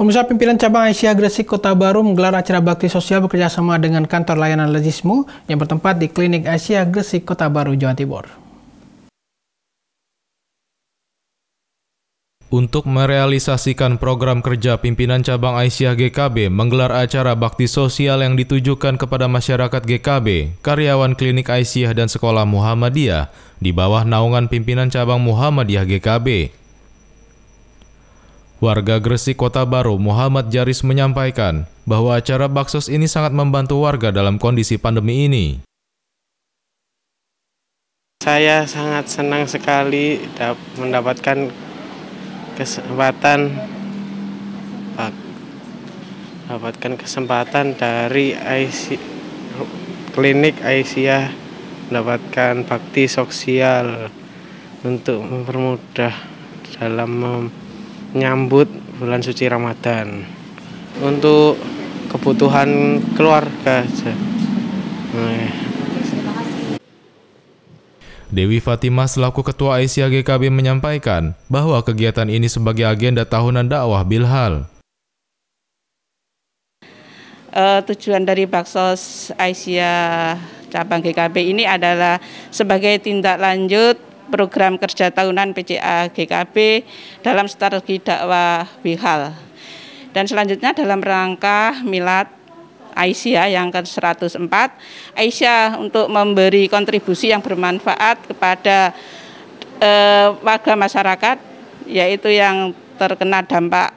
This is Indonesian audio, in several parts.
Pemirsa pimpinan cabang Aisyah Gresik Kota Baru menggelar acara bakti sosial bekerjasama dengan kantor layanan legismu yang bertempat di Klinik Aisyah Gresik Kota Baru, Jawa Timur. Untuk merealisasikan program kerja pimpinan cabang Aisyah GKB menggelar acara bakti sosial yang ditujukan kepada masyarakat GKB, karyawan klinik Aisyah dan sekolah Muhammadiyah di bawah naungan pimpinan cabang Muhammadiyah GKB. Warga Gresik Kota Baru Muhammad Jaris menyampaikan bahwa acara Baksos ini sangat membantu warga dalam kondisi pandemi ini. Saya sangat senang sekali mendapatkan kesempatan mendapatkan kesempatan dari IC, klinik Aisyah mendapatkan bakti sosial untuk mempermudah dalam mem nyambut bulan suci Ramadan untuk kebutuhan keluarga Nah. Dewi Fatimah selaku Ketua Aisyah GKB menyampaikan bahwa kegiatan ini sebagai agenda tahunan dakwah Bilhal. Uh, tujuan dari Baksos Aisyah cabang GKB ini adalah sebagai tindak lanjut program kerja tahunan PCA GKB dalam strategi dakwah Bihal. Dan selanjutnya dalam rangka milad Aisyah yang ke-104, Aisyah untuk memberi kontribusi yang bermanfaat kepada eh, warga masyarakat, yaitu yang terkena dampak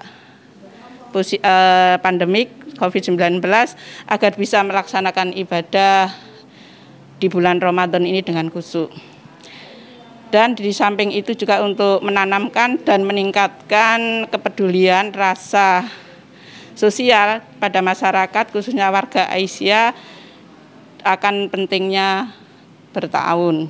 eh, pandemik COVID-19 agar bisa melaksanakan ibadah di bulan Ramadan ini dengan khusyuk dan di samping itu juga untuk menanamkan dan meningkatkan kepedulian rasa sosial pada masyarakat khususnya warga Aisyah akan pentingnya bertahun.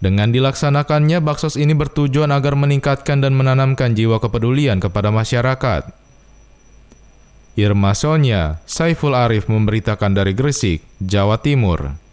Dengan dilaksanakannya, baksos ini bertujuan agar meningkatkan dan menanamkan jiwa kepedulian kepada masyarakat. Irma Sonya, Saiful Arif memberitakan dari Gresik, Jawa Timur.